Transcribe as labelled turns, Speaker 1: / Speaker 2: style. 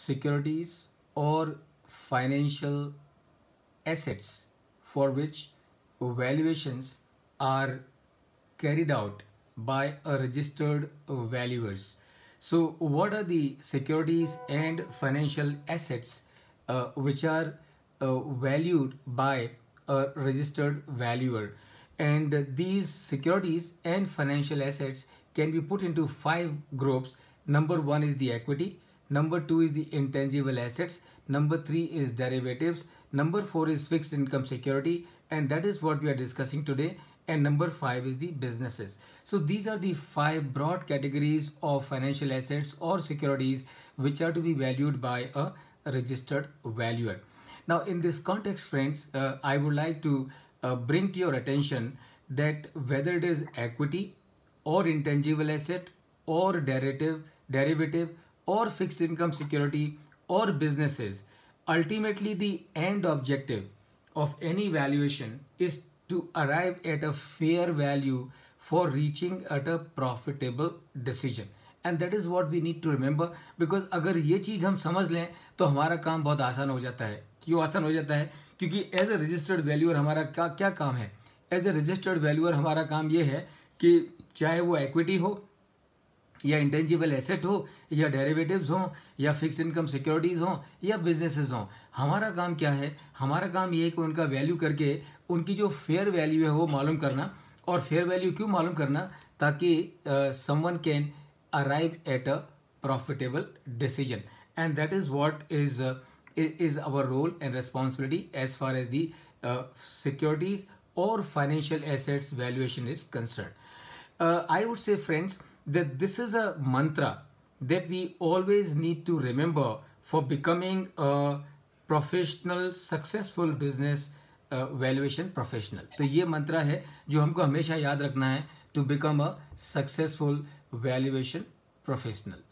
Speaker 1: securities or financial assets for which valuations are carried out by a registered valuers. So what are the securities and financial assets uh, which are uh, valued by a registered valuer? And these securities and financial assets can be put into five groups. Number one is the equity. Number two is the intangible assets. Number three is derivatives. Number four is fixed income security. And that is what we are discussing today. And number five is the businesses. So these are the five broad categories of financial assets or securities which are to be valued by a registered valuer. Now in this context friends, uh, I would like to uh, bring to your attention that whether it is equity or intangible asset or derivative, derivative और fix income security और business ultimately the end objective of any valuation is to arrive at a fair value for reaching at a profitable decision and that is what we need to remember because अगर ये चीज हम समझ लें तो हमारा काम बहुत आसान हो जाता है क्यों आसान हो जाता है क्योंकि एज अ रजिस्टर्ड वैल्यूअर हमारा क्या क्या काम है एज अ रजिस्टर्ड वैल्यूअर हमारा काम ये है कि चाहे वो एक्विटी हो या इंटेंजिबल एसेट हो या डेरिवेटिव्स हों या फिक्स इनकम सिक्योरिटीज़ हों या बिजनेसेस हों हमारा काम क्या है हमारा काम ये है कि उनका वैल्यू करके उनकी जो फेयर वैल्यू है वो मालूम करना और फेयर वैल्यू क्यों मालूम करना ताकि someone can arrive at a profitable decision and that is what is is our role and responsibility as far as the securities और financial assets valuation is concern I would say friends that this is a mantra that we always need to remember for becoming a professional successful business valuation professional तो ये मंत्र है जो हमको हमेशा याद रखना है to become a successful valuation professional